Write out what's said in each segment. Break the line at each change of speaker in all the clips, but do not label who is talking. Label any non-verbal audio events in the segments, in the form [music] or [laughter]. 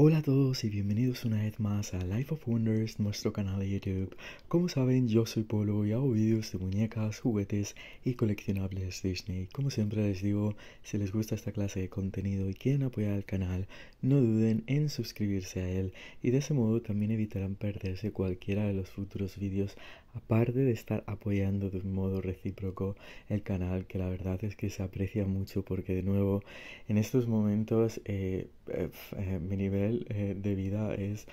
Hola a todos y bienvenidos una vez más a Life of Wonders, nuestro canal de YouTube. Como saben, yo soy Polo y hago vídeos de muñecas, juguetes y coleccionables Disney. Como siempre les digo, si les gusta esta clase de contenido y quieren apoyar al canal, no duden en suscribirse a él y de ese modo también evitarán perderse cualquiera de los futuros vídeos aparte de estar apoyando de un modo recíproco el canal, que la verdad es que se aprecia mucho porque de nuevo en estos momentos eh, eh, eh, mi nivel de vida es...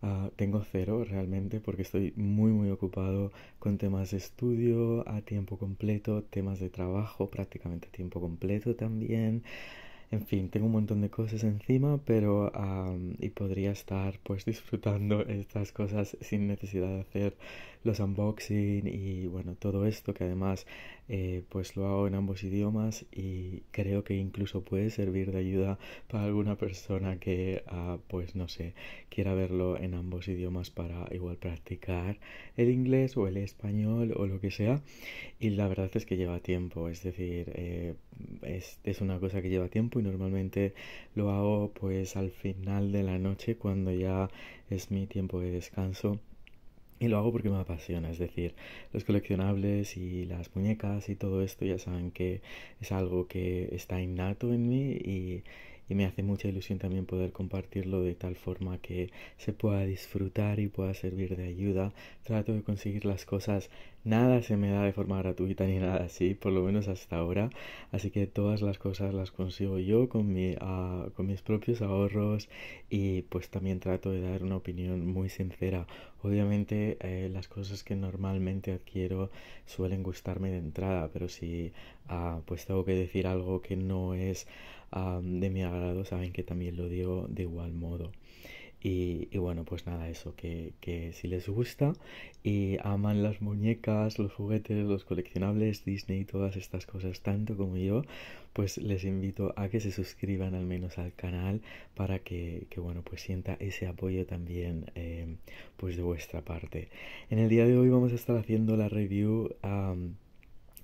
Ah, tengo cero realmente porque estoy muy muy ocupado con temas de estudio a tiempo completo, temas de trabajo prácticamente a tiempo completo también. En fin, tengo un montón de cosas encima, pero y podría estar pues disfrutando estas cosas sin necesidad de hacer los unboxing y bueno, todo esto que además eh, pues lo hago en ambos idiomas y creo que incluso puede servir de ayuda para alguna persona que, ah, pues no sé, quiera verlo en ambos idiomas para igual practicar el inglés o el español o lo que sea. Y la verdad es que lleva tiempo, es decir, eh, es, es una cosa que lleva tiempo y normalmente lo hago pues al final de la noche cuando ya es mi tiempo de descanso y lo hago porque me apasiona, es decir, los coleccionables y las muñecas y todo esto ya saben que es algo que está innato en mí y, me hace mucha ilusión también poder compartirlo de tal forma que se pueda disfrutar y pueda servir de ayuda. Trato de conseguir las cosas Nada se me da de forma gratuita ni nada así, por lo menos hasta ahora. Así que todas las cosas las consigo yo con, ah, mis propios ahorros y pues también trato de dar una opinión muy sincera. Obviamente eh, las cosas que normalmente adquiero suelen gustarme de entrada, pero si ah, pues tengo que decir algo que no es ah, de mi agrado, saben que también lo digo de igual modo. Y, bueno, pues nada, eso, que, si les gusta y aman las muñecas, los juguetes, los coleccionables, Disney y todas estas cosas tanto como yo, pues les invito a que se suscriban al menos al canal para que, bueno, pues sienta ese apoyo también eh, pues de vuestra parte. En el día de hoy vamos a estar haciendo la review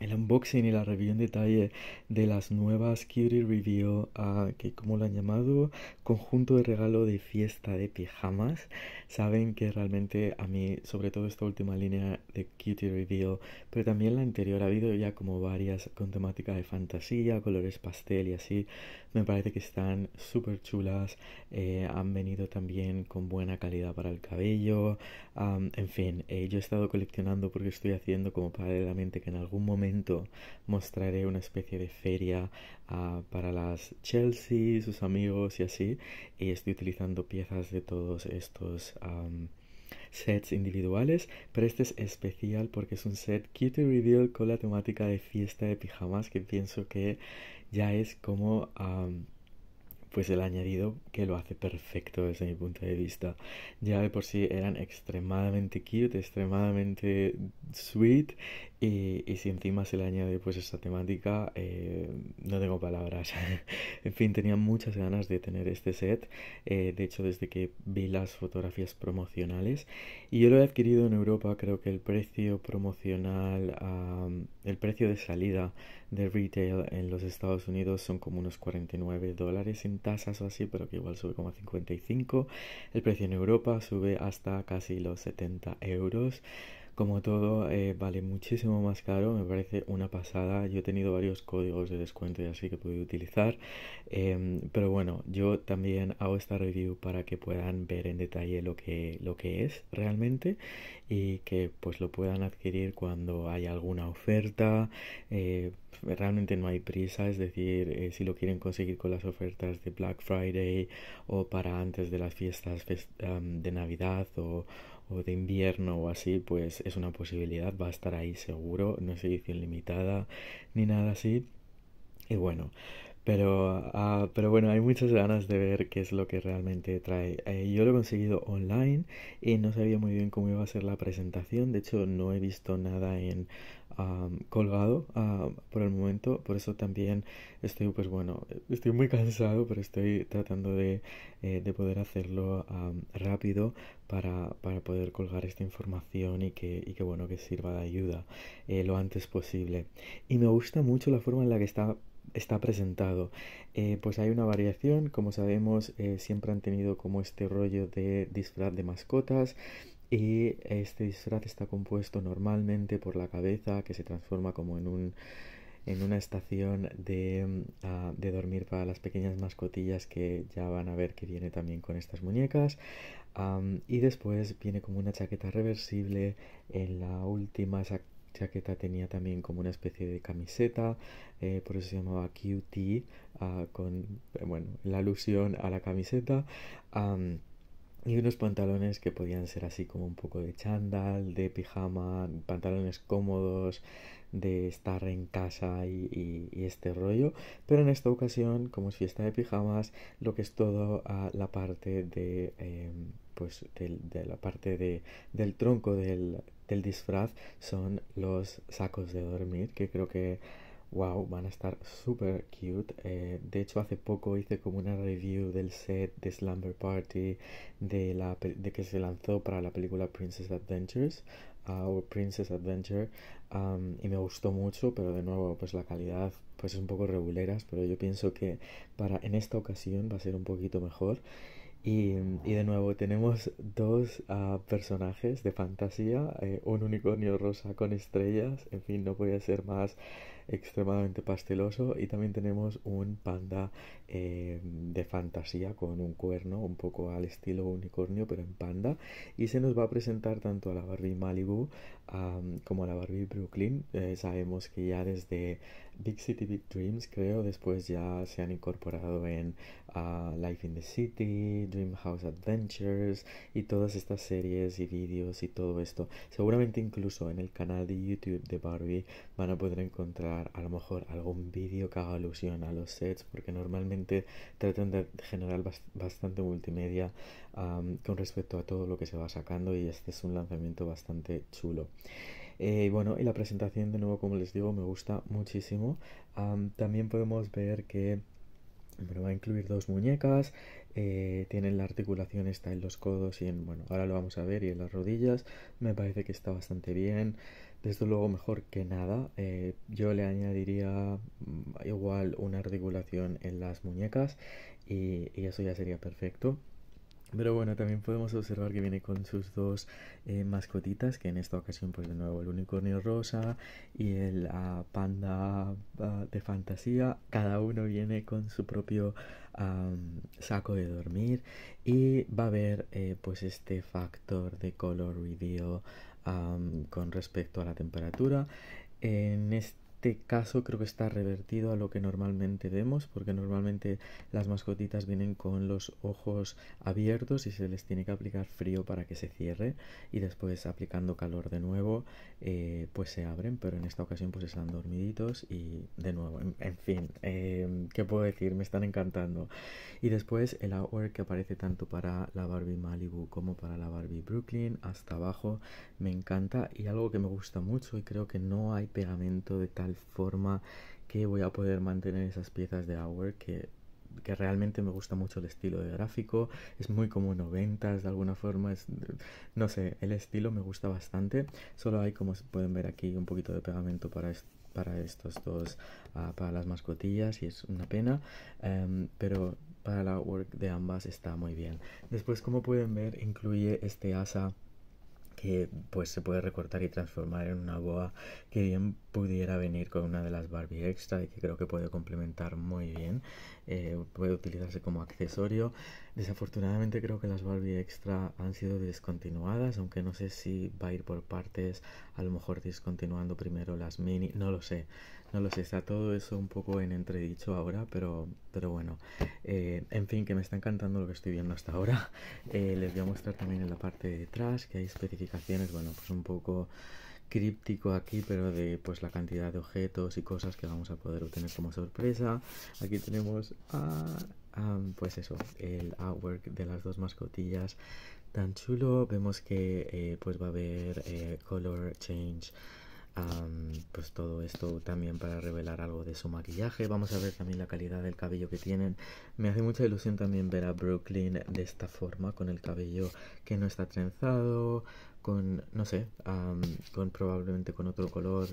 el unboxing y la review en detalle de las nuevas Cutie Review, ah, que como lo han llamado, conjunto de regalo de fiesta de pijamas. Saben que realmente a mí, sobre todo esta última línea de Cutie Review, pero también la anterior, ha habido ya como varias con temática de fantasía, colores pastel y así, me parece que están súper chulas. Eh, han venido también con buena calidad para el cabello. en fin, eh, yo he estado coleccionando porque estoy haciendo como paralelamente que en algún momento Mostraré una especie de feria ah, para las Chelsea, sus amigos y así. Y estoy utilizando piezas de todos estos sets individuales, pero este es especial porque es un set Cutie Reveal con la temática de fiesta de pijamas que pienso que ya es como pues el añadido que lo hace perfecto desde mi punto de vista. Ya de por sí eran extremadamente cute, extremadamente sweet y, si encima se le añade pues esta temática, eh, no tengo palabras. [laughs] en fin, tenía muchas ganas de tener este set, eh, de hecho desde que vi las fotografías promocionales y yo lo he adquirido en Europa, creo que el precio promocional, el precio de salida de retail en los Estados Unidos son como unos 49 dólares en tasas o así, pero que igual sube como a 55. El precio en Europa sube hasta casi los 70 euros. Como todo, eh, vale muchísimo más caro, me parece una pasada. Yo he tenido varios códigos de descuento y así que pude utilizar. Em, pero bueno, yo también hago esta review para que puedan ver en detalle lo que, lo que es realmente y que pues lo puedan adquirir cuando hay alguna oferta. Eh, realmente no hay prisa, es decir, eh, si lo quieren conseguir con las ofertas de Black Friday o para antes de las fiestas de Navidad o o de invierno o así, pues es una posibilidad, va a estar ahí seguro, no es edición limitada ni nada así. Y bueno, pero, ah, pero bueno, hay muchas ganas de ver qué es lo que realmente trae. Eh, yo lo he conseguido online y no sabía muy bien cómo iba a ser la presentación. De hecho, no he visto nada en colgado por el momento. Por eso también estoy, pues bueno, estoy muy cansado, pero estoy tratando de, eh, poder hacerlo rápido para, poder colgar esta información y que, y bueno, que sirva de ayuda eh, lo antes posible. Y me gusta mucho la forma en la que está está presentado. Eh, pues hay una variación, como sabemos, eh, siempre han tenido como este rollo de disfraz de mascotas. Y este disfraz está compuesto normalmente por la cabeza, que se transforma como en un en una estación de, mm, ah, dormir para las pequeñas mascotillas que ya van a ver que viene también con estas muñecas. y después viene como una chaqueta reversible en la última chaqueta tenía también como una especie de camiseta, eh, por eso se llamaba QT, ah, con eh, bueno, la alusión a la camiseta. y unos pantalones que podían ser así como un poco de chandal de pijama, pantalones cómodos, de estar en casa y, este rollo. Pero en esta ocasión, como es fiesta de pijamas, lo que es todo la parte de... Em, pues de, de la parte del tronco del, del disfraz son los sacos de dormir, que creo que, wow, van a estar super cute. Eh, de hecho, hace poco hice como una review del set de Slumber Party de, la, de que se lanzó para la película Princess Adventures. Ah, o Princess Adventure y me gustó mucho pero de nuevo pues la calidad pues es un poco reguleras pero yo pienso que para en esta ocasión va a ser un poquito mejor Mm, y, de nuevo, tenemos dos ah, personajes de fantasía, eh, un unicornio rosa con estrellas, en fin, no podía ser más extremadamente pasteloso, y también tenemos un panda eh, de fantasía con un cuerno un poco al estilo unicornio, pero en panda, y se nos va a presentar tanto a la Barbie Malibu como a la Barbie Brooklyn. Eh, sabemos que ya desde Big City Big Dreams creo después ya se han incorporado en ah, Life in the City, Dream House Adventures y todas estas series y vídeos y todo esto. Seguramente incluso en el canal de YouTube de Barbie van a poder encontrar a lo mejor algún vídeo que haga alusión a los sets porque normalmente tratan de generar bastante multimedia con respecto a todo lo que se va sacando y este es un lanzamiento bastante chulo. Eh, y bueno, y la presentación de nuevo, como les digo, me gusta muchísimo. también podemos ver que me va a incluir dos muñecas, eh, tienen la articulación está en los codos y en, bueno, ahora lo vamos a ver, y en las rodillas. Me parece que está bastante bien, desde luego mejor que nada. Eh, yo le añadiría mm, igual una articulación en las muñecas y eso ya sería perfecto. Pero bueno, también podemos observar que viene con sus dos eh, mascotitas, que en esta ocasión pues de nuevo el unicornio rosa y el ah, panda ah, de fantasía. Cada uno viene con su propio saco de dormir y va a haber eh, pues este factor de color video con respecto a la temperatura. En este caso creo que está revertido a lo que normalmente vemos, porque normalmente las mascotitas vienen con los ojos abiertos y se les tiene que aplicar frío para que se cierre y después aplicando calor de nuevo eh, pues se abren, pero en esta ocasión pues están dormiditos y de nuevo, en, fin, eh, ¿qué puedo decir? Me están encantando. Y después el hour que aparece tanto para la Barbie Malibu como para la Barbie Brooklyn hasta abajo, me encanta y algo que me gusta mucho y creo que no hay pegamento de tal forma que voy a poder mantener esas piezas de artwork que, realmente me gusta mucho el estilo de gráfico, es muy como noventas de alguna forma, es, no sé, el estilo me gusta bastante, solo hay como se pueden ver aquí un poquito de pegamento para para estos dos, ah, para las mascotillas y es una pena, em, pero para la work de ambas está muy bien. Después, como pueden ver, incluye este asa que pues se puede recortar y transformar en una boa que bien pudiera venir con una de las Barbie extra y que creo que puede complementar muy bien. Eh, puede utilizarse como accesorio. Desafortunadamente creo que las Barbie extra han sido descontinuadas, aunque no sé si va a ir por partes, a lo mejor discontinuando primero las mini, no lo sé. No lo sé, está todo eso un poco en entredicho ahora, pero, pero bueno. Eh, en fin, que me está encantando lo que estoy viendo hasta ahora. [laughs] Eh, les voy a mostrar también en la parte de atrás que hay especificaciones, bueno, pues un poco críptico aquí, pero de pues la cantidad de objetos y cosas que vamos a poder obtener como sorpresa. Aquí tenemos, pues eso, el artwork de las dos mascotillas tan chulo. Vemos que eh, pues va a haber color change pues todo esto también para revelar algo de su maquillaje. Vamos a ver también la calidad del cabello que tienen. Me hace mucha ilusión también ver a Brooklyn de esta forma, con el cabello que no está trenzado, con, no sé, con probablemente con otro color.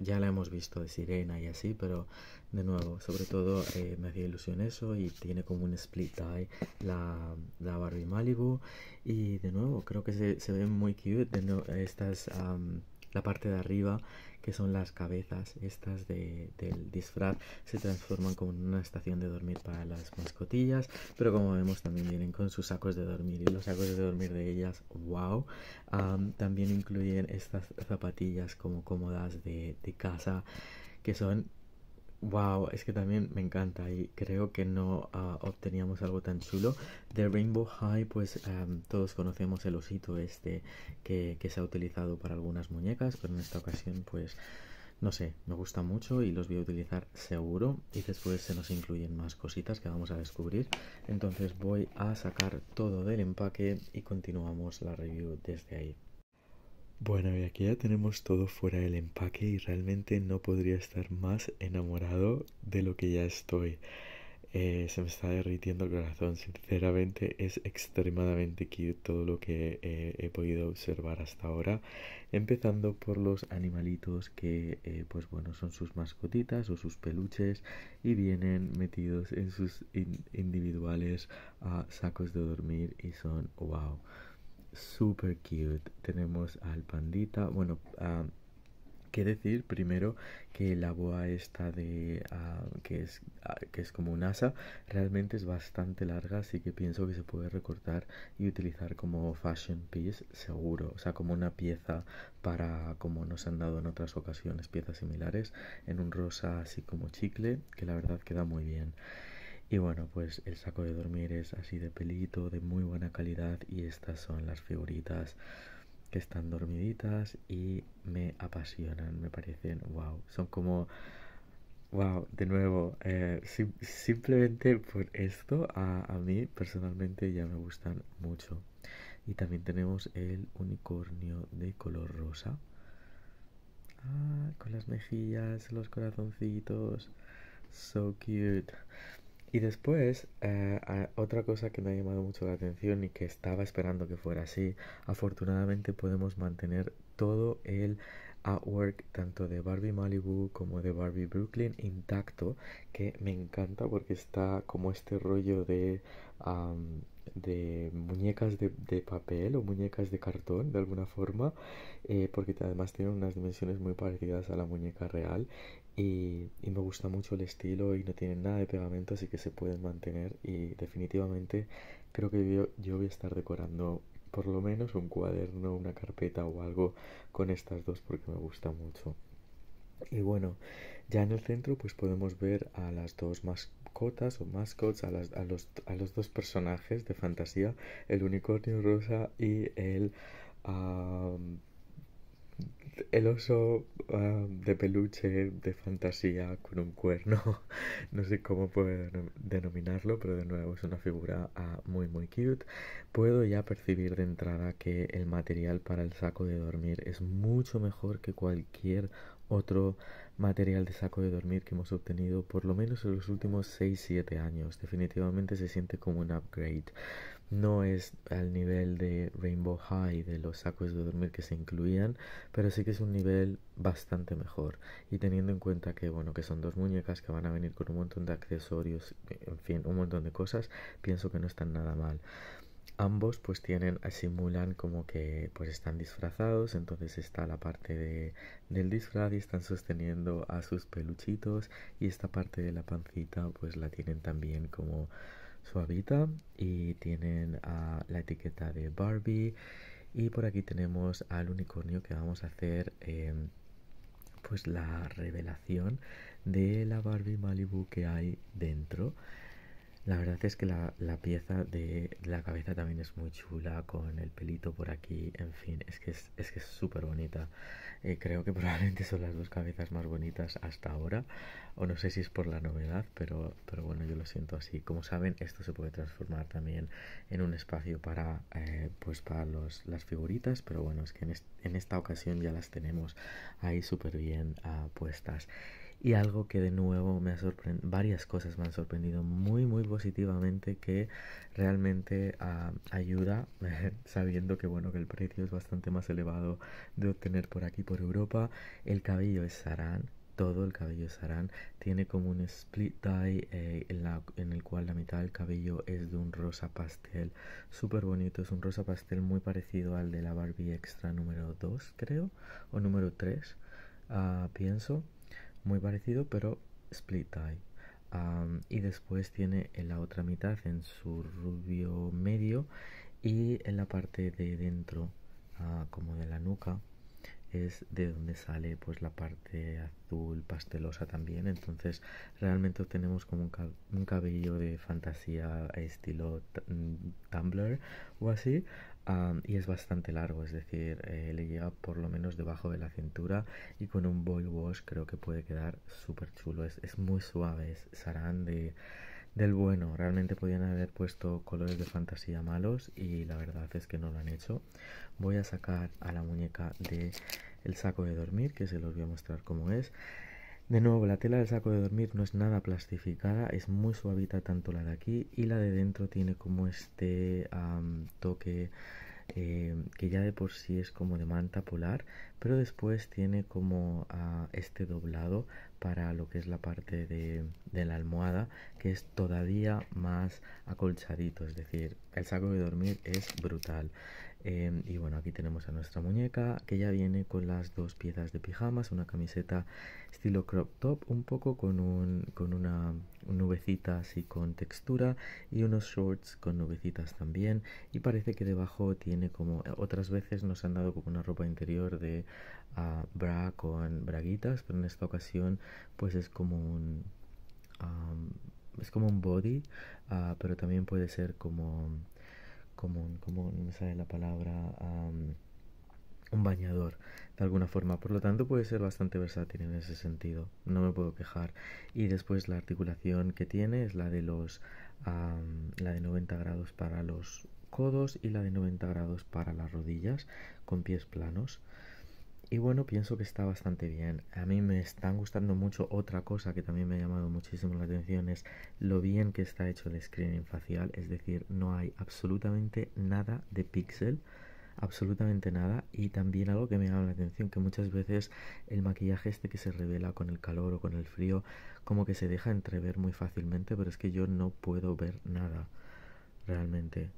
Ya la hemos visto de sirena y así, pero de nuevo, sobre todo eh, me hacía ilusión eso y tiene como un split eye la, la Barbie Malibu. Y de nuevo, creo que se, se ve muy cute de estas la parte de arriba, que son las cabezas estas del disfraz, se transforman como una estación de dormir para las mascotillas, pero como vemos también vienen con sus sacos de dormir y los sacos de dormir de ellas, wow. también incluyen estas zapatillas como cómodas de casa, que son Wow, es que también me encanta y creo que no ah, obteníamos algo tan chulo. De Rainbow High, pues em, todos conocemos el osito este que, que, se ha utilizado para algunas muñecas, pero en esta ocasión, pues no sé, me gusta mucho y los voy a utilizar seguro. Y después se nos incluyen más cositas que vamos a descubrir. Entonces voy a sacar todo del empaque y continuamos la review desde ahí. Bueno, y aquí ya tenemos todo fuera del empaque y realmente no podría estar más enamorado de lo que ya estoy. Eh, se me está derritiendo el corazón, sinceramente es extremadamente cute todo lo que eh, he podido observar hasta ahora, empezando por los animalitos que eh, pues bueno son sus mascotitas o sus peluches y vienen metidos en sus individuales a sacos de dormir y son wow super cute. Tenemos al pandita. Bueno, ah, que decir primero que la boa esta de ah, que es ah, que es como un asa realmente es bastante larga, así que pienso que se puede recortar y utilizar como fashion piece seguro, o sea como una pieza para como nos han dado en otras ocasiones piezas similares en un rosa así como chicle que la verdad queda muy bien. Y bueno, pues el saco de dormir es así de pelito, de muy buena calidad y estas son las figuritas que están dormiditas y me apasionan, me parecen wow, son como wow, de nuevo, eh, simplemente por esto a, a mí personalmente ya me gustan mucho. Y también tenemos el unicornio de color rosa. Ah, con las mejillas, los corazoncitos. So cute. Y después, eh, otra cosa que me ha llamado mucho la atención y que estaba esperando que fuera así, afortunadamente podemos mantener todo el artwork tanto de Barbie Malibu como de Barbie Brooklyn intacto, que me encanta porque está como este rollo de, de muñecas de, papel o muñecas de cartón de alguna forma, eh, porque además tienen unas dimensiones muy parecidas a la muñeca real y, me gusta mucho el estilo y no tienen nada de pegamento así que se pueden mantener y definitivamente creo que yo, voy a estar decorando por lo menos un cuaderno, una carpeta o algo con estas dos porque me gusta mucho. Y bueno, ya en el centro pues podemos ver a las dos mascotas o mascots, a, las, a, los, a los dos personajes de fantasía, el unicornio rosa y el el oso ah, de peluche de fantasía con un cuerno. [laughs] no sé cómo puedo denominarlo, pero de nuevo es una figura ah, muy muy cute. Puedo ya percibir de entrada que el material para el saco de dormir es mucho mejor que cualquier otro material de saco de dormir que hemos obtenido por lo menos en los últimos 6-7 años. Definitivamente se siente como un upgrade. No es al nivel de Rainbow High de los sacos de dormir que se incluían, pero sí que es un nivel bastante mejor. Y teniendo en cuenta que bueno, que son dos muñecas que van a venir con un montón de accesorios, en fin, un montón de cosas, pienso que no están nada mal ambos pues tienen eh, simulan como que pues, están disfrazados entonces está la parte del disfraz y están sosteniendo a sus peluchitos y esta parte de la pancita pues la tienen también como suavita y tienen la etiqueta de Barbie y por aquí tenemos al unicornio que vamos a hacer em, pues la revelación de la Barbie Malibu que hay dentro la verdad es que la, la, pieza de la cabeza también es muy chula, con el pelito por aquí, en fin, es que es es que súper bonita. Eh, creo que [laughs] probablemente son las dos cabezas más bonitas hasta ahora, o no sé si es por la novedad, pero, pero bueno, yo lo siento así. Como saben, esto se puede transformar también en un espacio para, eh, pues para los, las figuritas, pero bueno, es que en, en esta ocasión ya las tenemos ahí súper bien ah, puestas. Y algo que de nuevo me ha sorprendido, varias cosas me han sorprendido muy, muy positivamente que realmente ah, ayuda, [laughs] sabiendo que bueno, que el precio es bastante más elevado de obtener por aquí, por Europa. El cabello es sarán, todo el cabello es sarán tiene como un split dye eh, en, el cual la mitad del cabello es de un rosa pastel súper bonito es un rosa pastel muy parecido al de la Barbie Extra número 2 creo o número 3 ah, pienso muy parecido pero split tie y después tiene en la otra mitad en su rubio medio y en la parte de dentro ah, como de la nuca es de donde sale pues la parte azul pastelosa también entonces realmente obtenemos como un, un cabello de fantasía estilo mm, Tumblr o así y es bastante largo, es decir, eh, le llega por lo menos debajo de la cintura y con un boy wash creo que puede quedar súper chulo, es, muy suave, es sarán de, del bueno, realmente podían haber puesto colores de fantasía malos y la verdad es que no lo han hecho. Voy a sacar a la muñeca de saco de dormir que se los voy a mostrar cómo es de nuevo, la tela del saco de dormir no es nada plastificada, es muy suavita tanto la de aquí y la de dentro tiene como este toque eh, que ya de por sí es como de manta polar, pero después tiene como ah, este doblado para lo que es la parte de la almohada, que es todavía más acolchadito, es decir, el saco de dormir es brutal. Em, y bueno, aquí tenemos a nuestra muñeca, que ya viene con las dos piezas de pijamas, una camiseta estilo crop top, un poco con, un, con una nubecita así con textura y unos shorts con nubecitas también. Y parece que debajo tiene como, otras veces nos han dado como una ropa interior de ah, bra con braguitas, pero en esta ocasión pues es como un... es como un body, ah, pero también puede ser como como me sale la palabra, un bañador de alguna forma. Por lo tanto puede ser bastante versátil en ese sentido, no me puedo quejar. Y después la articulación que tiene es la de los la de 90 grados para los codos y la de 90 grados para las rodillas con pies planos. Y bueno, pienso que está bastante bien. A mí me están gustando mucho otra cosa que también me ha llamado muchísimo la atención es lo bien que está hecho el screening facial, es decir, no hay absolutamente nada de pixel absolutamente nada y también algo que me llama la atención que muchas veces el maquillaje este que se revela con el calor o con el frío como que se deja entrever muy fácilmente pero es que yo no puedo ver nada realmente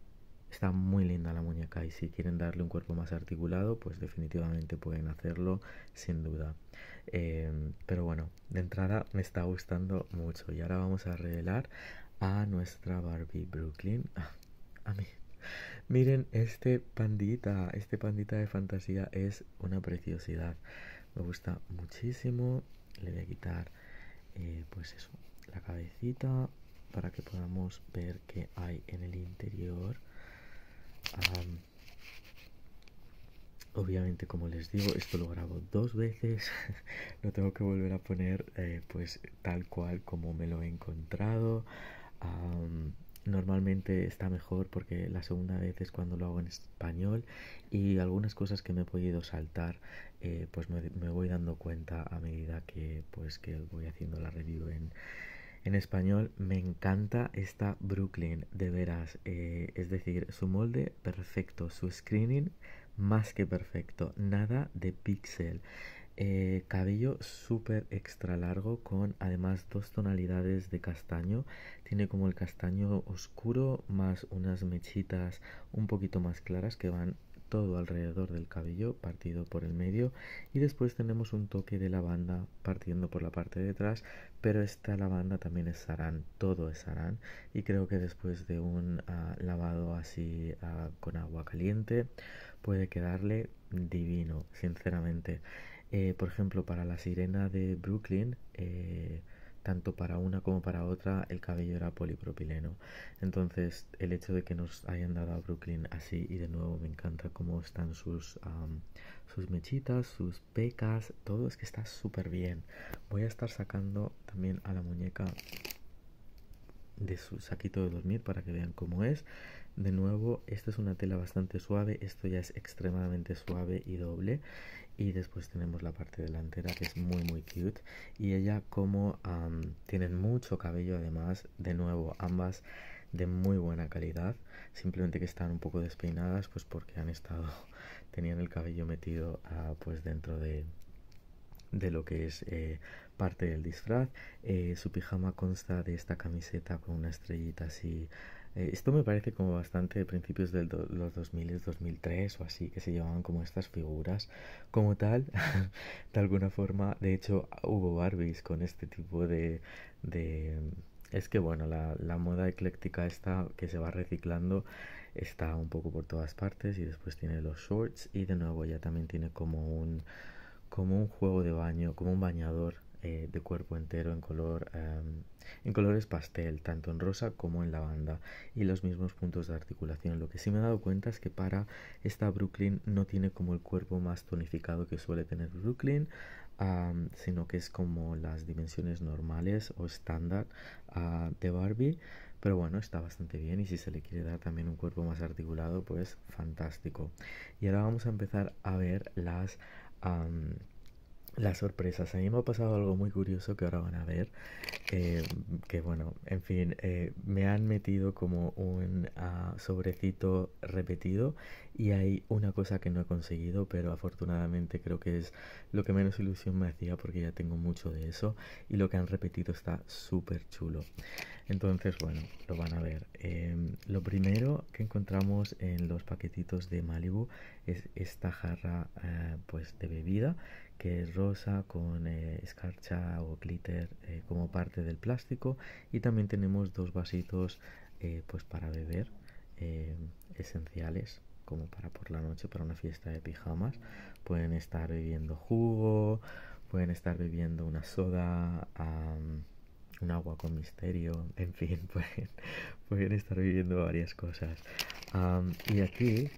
Está muy linda la muñeca y si quieren darle un cuerpo más articulado, pues definitivamente pueden hacerlo sin duda. Eh, pero bueno, de entrada me está gustando mucho y ahora vamos a revelar a nuestra Barbie Brooklyn. [laughs] Ah, a mí. Miren este pandita, este pandita de fantasía es una preciosidad. Me gusta muchísimo. Le voy a quitar, eh, pues eso, la cabecita para que podamos ver qué hay en el interior obviamente, como les digo, esto lo grabo dos veces. [laughs] lo tengo que volver a poner eh, pues tal cual como me lo he encontrado. normalmente está mejor porque la segunda vez es cuando lo hago en español y algunas cosas que me he podido saltar eh, pues me, me, voy dando cuenta a medida que pues que voy haciendo la review en, en español me encanta esta Brooklyn, de veras. Eh, es decir, su molde perfecto, su screening más que perfecto, nada de pixel. Eh, cabello súper extra largo con además dos tonalidades de castaño. Tiene como el castaño oscuro más unas mechitas un poquito más claras que van todo alrededor del cabello partido por el medio y después tenemos un toque de lavanda partiendo por la parte de atrás pero esta lavanda también es sarán, todo es sarán y creo que después de un ah, lavado así ah, con agua caliente puede quedarle divino, sinceramente. Eh, por ejemplo, para la sirena de Brooklyn, eh, tanto para una como para otra el cabello era polipropileno. Entonces el hecho de que nos hayan dado a Brooklyn así y de nuevo me encanta cómo están sus, sus mechitas, sus pecas, todo es que está súper bien. Voy a estar sacando también a la muñeca de su saquito de dormir para que vean cómo es. De nuevo, esta es una tela bastante suave, esto ya es extremadamente suave y doble y después tenemos la parte delantera que es muy muy cute y ella como tienen mucho cabello además de nuevo ambas de muy buena calidad simplemente que están un poco despeinadas pues porque han estado [laughs] tenían el cabello metido ah, pues dentro de de lo que es eh, parte del disfraz eh, su pijama consta de esta camiseta con una estrellita así eh, esto me parece como bastante de principios de los 2000, 2003 o así, que se llevaban como estas figuras. Como tal, [laughs] de alguna forma, de hecho, hubo Barbies con este tipo de... de es que bueno, la, la moda ecléctica esta que se va reciclando está un poco por todas partes y después tiene los shorts y de nuevo ya también tiene como un como un juego de baño, como un bañador eh, de cuerpo entero en color em, en colores pastel, tanto en rosa como en lavanda, y los mismos puntos de articulación. Lo que sí me he dado cuenta es que para esta Brooklyn no tiene como el cuerpo más tonificado que suele tener Brooklyn, sino que es como las dimensiones normales o estándar ah, de Barbie. Pero bueno, está bastante bien y si se le quiere dar también un cuerpo más articulado, pues fantástico. Y ahora vamos a empezar a ver las las sorpresas. A mí me ha pasado algo muy curioso que ahora van a ver. que bueno, en fin, eh, me han metido como un ah, sobrecito repetido y hay una cosa que no he conseguido, pero afortunadamente creo que es lo que menos ilusión me hacía porque ya tengo mucho de eso y lo que han repetido está súper chulo. Entonces, bueno, lo van a ver. Em, lo primero que encontramos en los paquetitos de Malibu es esta jarra eh, pues de bebida que es rosa con eh, escarcha o glitter eh, como parte del plástico y también tenemos dos vasitos pues para beber esenciales como para por la noche, para una fiesta de pijamas. Pueden estar bebiendo jugo, pueden estar bebiendo una soda, un agua con misterio, [laughs] en fin, pueden, estar viviendo varias cosas. y aquí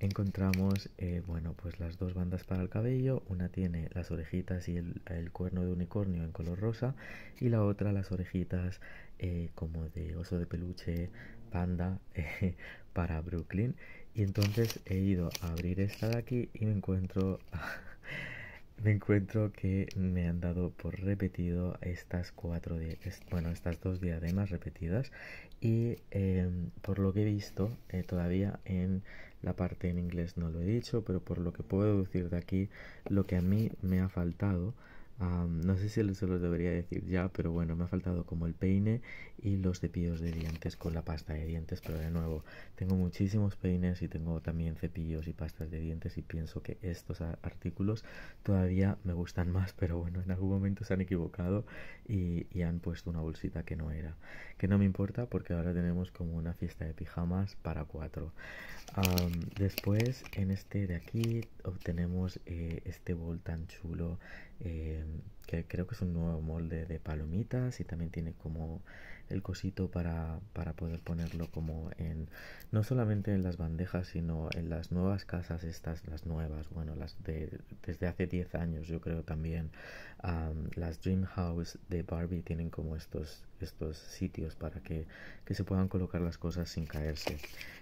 encontramos, eh, bueno, pues las dos bandas para el cabello. Una tiene las orejitas y el, cuerno de unicornio en color rosa y la otra las orejitas eh, como de oso de peluche, panda, [laughs] eh, para Brooklyn. Y entonces he ido a abrir esta de aquí y me encuentro... [laughs] me encuentro que me han dado por repetido estas cuatro bueno estas dos diademas repetidas y em, por lo que he visto eh, todavía en la parte en inglés no lo he dicho pero por lo que puedo deducir de aquí lo que a mí me ha faltado no sé si se los debería decir ya, pero bueno, me ha faltado como el peine y los cepillos de dientes con la pasta de dientes, pero de nuevo, tengo muchísimos peines y tengo también cepillos y pastas de dientes y pienso que estos artículos todavía me gustan más, pero bueno, en algún momento se han equivocado y, han puesto una bolsita que no era, que no me importa porque ahora tenemos como una fiesta de pijamas para cuatro. después, en este de aquí, obtenemos eh, este bol tan chulo Em, que creo que es un nuevo molde de palomitas y también tiene como el cosito para, para poder ponerlo como en no solamente en las bandejas sino en las nuevas casas estas las nuevas bueno las de desde hace 10 años yo creo también las dream house de barbie tienen como estos estos sitios para que, que se puedan colocar las cosas sin caerse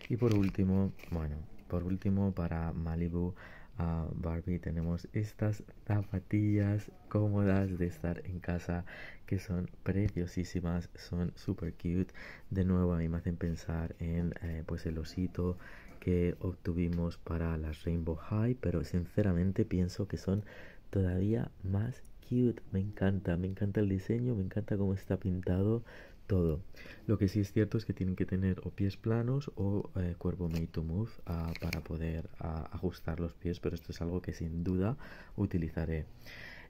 y por último bueno por último para malibu a ah, Barbie tenemos estas zapatillas cómodas de estar en casa que son preciosísimas, son super cute. De nuevo a mí me hacen pensar en eh, pues el osito que obtuvimos para las Rainbow High, pero sinceramente pienso que son todavía más cute. Me encanta, me encanta el diseño, me encanta cómo está pintado todo. Lo que sí es cierto es que tienen que tener o pies planos o eh, cuervo made to move ah, para poder ah, ajustar los pies, pero esto es algo que sin duda utilizaré.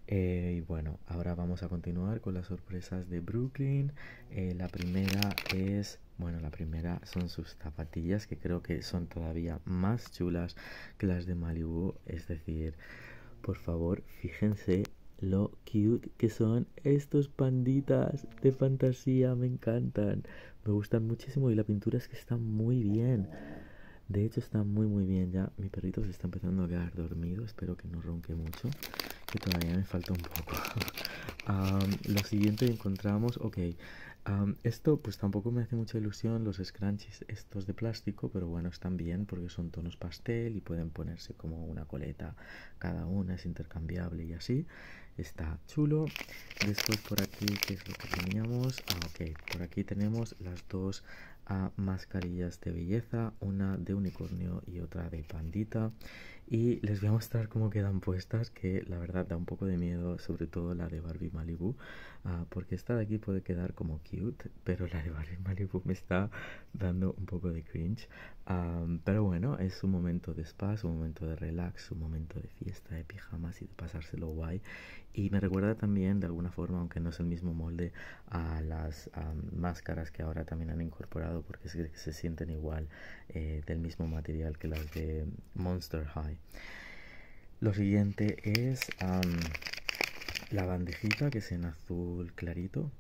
Eh, y bueno, ahora vamos a continuar con las sorpresas de Brooklyn. Eh, la primera es, bueno, la primera son sus zapatillas que creo que son todavía más chulas que las de Malibu. Es decir, por favor, fíjense lo cute que son estos panditas de fantasía, me encantan, me gustan muchísimo y la pintura es que está muy bien. De hecho está muy muy bien ya, mi perrito se está empezando a quedar dormido, espero que no ronque mucho, que todavía me falta un poco. [laughs] lo siguiente encontramos, ok, esto pues tampoco me hace mucha ilusión los scrunchies estos de plástico, pero bueno, están bien porque son tonos pastel y pueden ponerse como una coleta cada una, es intercambiable y así está chulo después por aquí qué es lo que teníamos ah ok por aquí tenemos las dos ah, mascarillas de belleza una de unicornio y otra de pandita y les voy a mostrar cómo quedan puestas que la verdad da un poco de miedo sobre todo la de barbie malibu Ah, porque esta de aquí puede quedar como cute, pero la de Barry Malibu me está dando un poco de cringe. pero bueno, es un momento de spa, un momento de relax, un momento de fiesta, de pijamas y de pasárselo guay. Y me recuerda también, de alguna forma, aunque no es el mismo molde, a las máscaras que ahora también han incorporado, porque se, se sienten igual eh, del mismo material que las de Monster High. Lo siguiente es... La bandejita, que es en azul clarito,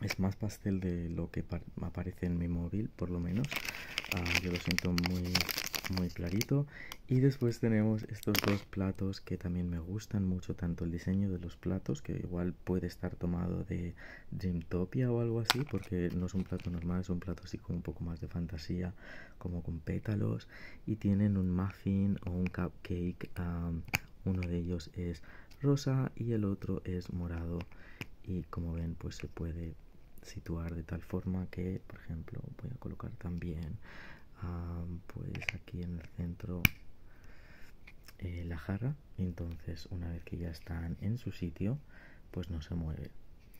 es más pastel de lo que aparece en mi móvil, por lo menos. Ah, yo lo siento muy, muy clarito. Y después tenemos estos dos platos que también me gustan mucho, tanto el diseño de los platos, que igual puede estar tomado de Dreamtopia o algo así, porque no es un plato normal, es un plato así con un poco más de fantasía, como con pétalos. Y tienen un muffin o un cupcake. uno de ellos es rosa y el otro es morado y como ven pues se puede situar de tal forma que por ejemplo voy a colocar también ah, pues aquí en el centro eh, la jarra entonces una vez que ya están en su sitio pues no se mueve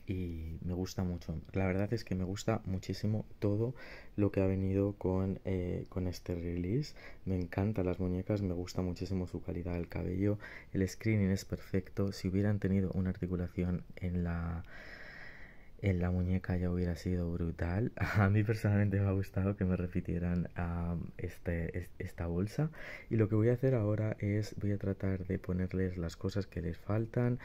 y me gusta mucho. La verdad es que me gusta muchísimo todo lo que ha venido con, eh, con este release. Me encantan las muñecas, me gusta muchísimo su calidad del cabello. El screening es perfecto. Si hubieran tenido una articulación en la en la muñeca ya hubiera sido brutal. [laughs] A mí personalmente me ha gustado que me repitieran este, esta bolsa. Y lo que voy a hacer ahora es, voy a tratar de ponerles las cosas que les faltan,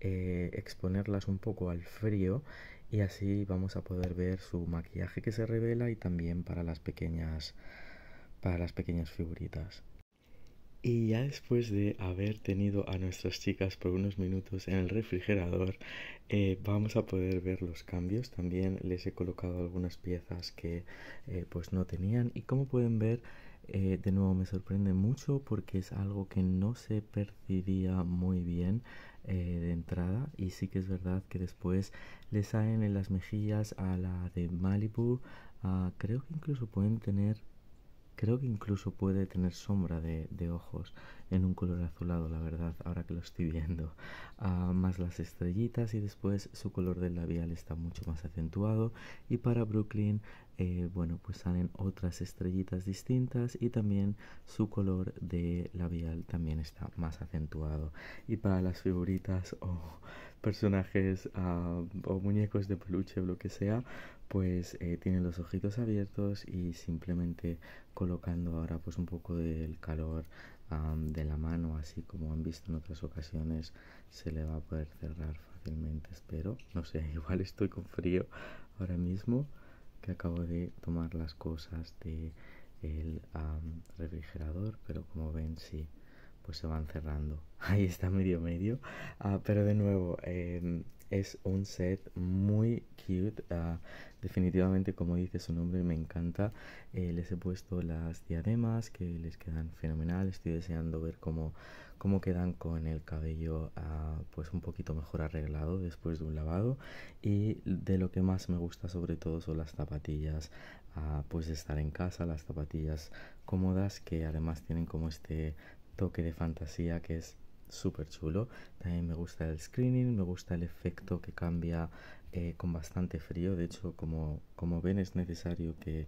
eh, exponerlas un poco al frío y así vamos a poder ver su maquillaje que se revela y también para las pequeñas para las pequeñas figuritas. Y ya después de haber tenido a nuestras chicas por unos minutos en el refrigerador, eh, vamos a poder ver los cambios. También les he colocado algunas piezas que eh, pues no tenían. Y como pueden ver, de nuevo me sorprende mucho porque es algo que no se percibía muy bien eh, de entrada y sí que es verdad que después le salen en las mejillas a la de Malibu. creo que incluso pueden tener, creo que incluso puede tener sombra de ojos en un color azulado, la verdad, ahora que lo estoy viendo. Ah, más las estrellitas y después su color del labial está mucho más acentuado. Y para Brooklyn, eh, bueno, pues salen otras estrellitas distintas y también su color de labial también está más acentuado. Y para las figuritas o personajes ah, o muñecos de peluche o lo que sea, pues eh, tienen los ojitos abiertos y simplemente colocando ahora pues un poco del calor la mano, así como han visto en otras ocasiones, se le va a poder cerrar fácilmente, espero. No sé, [laughs] igual estoy con frío ahora mismo, que acabo de tomar las cosas del de refrigerador, pero como ven, sí, pues se van cerrando. [laughs] Ahí está medio medio. Ah, pero de nuevo, eh, es un set muy cute. Ah, definitivamente, como dice su nombre, me encanta. Eh, les he puesto las diademas que les quedan fenomenal. Estoy deseando ver cómo, cómo quedan con el cabello ah, pues un poquito mejor arreglado después de un lavado. Y de lo que más me gusta sobre todo son las zapatillas. Ah, pues de estar en casa, las zapatillas cómodas que además tienen como este toque de fantasía que es súper chulo. También me gusta el screening, me gusta el efecto que cambia eh, con bastante frío. De hecho, como, como ven, es necesario que,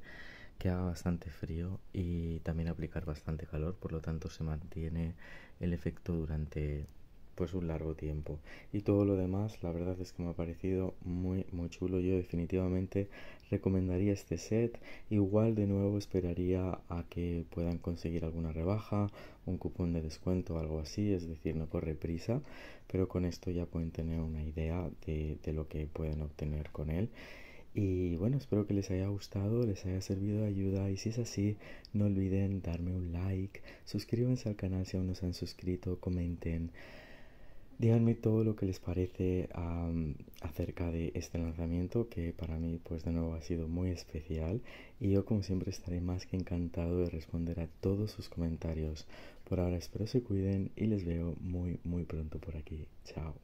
que haga bastante frío y también aplicar bastante calor, por lo tanto se mantiene el efecto durante pues un largo tiempo. Y todo lo demás, la verdad es que me ha parecido muy muy chulo. Yo definitivamente recomendaría este set. Igual de nuevo esperaría a que puedan conseguir alguna rebaja, un cupón de descuento, algo así, es decir, no corre prisa, pero con esto ya pueden tener una idea de, de lo que pueden obtener con él. Y bueno, espero que les haya gustado, les haya servido de ayuda y si es así, no olviden darme un like, suscríbanse al canal si aún no se han suscrito, comenten. Díganme todo lo que les parece acerca de este lanzamiento que para mí pues de nuevo ha sido muy especial y yo como siempre estaré más que encantado de responder a todos sus comentarios. Por ahora espero se cuiden y les veo muy muy pronto por aquí. Chao.